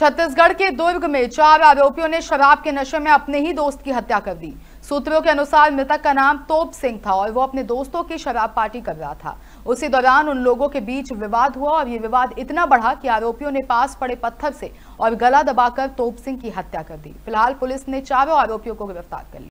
छत्तीसगढ़ के दुर्ग में चार आरोपियों ने शराब के नशे में अपने ही दोस्त की हत्या कर दी सूत्रों के अनुसार मृतक का नाम तोप सिंह था और वो अपने दोस्तों की शराब पार्टी कर रहा था उसी दौरान उन लोगों के बीच विवाद हुआ और ये विवाद इतना बढ़ा कि आरोपियों ने पास पड़े पत्थर से और गला दबाकर तोप सिंह की हत्या कर दी फिलहाल पुलिस ने चारों आरोपियों को गिरफ्तार कर लिया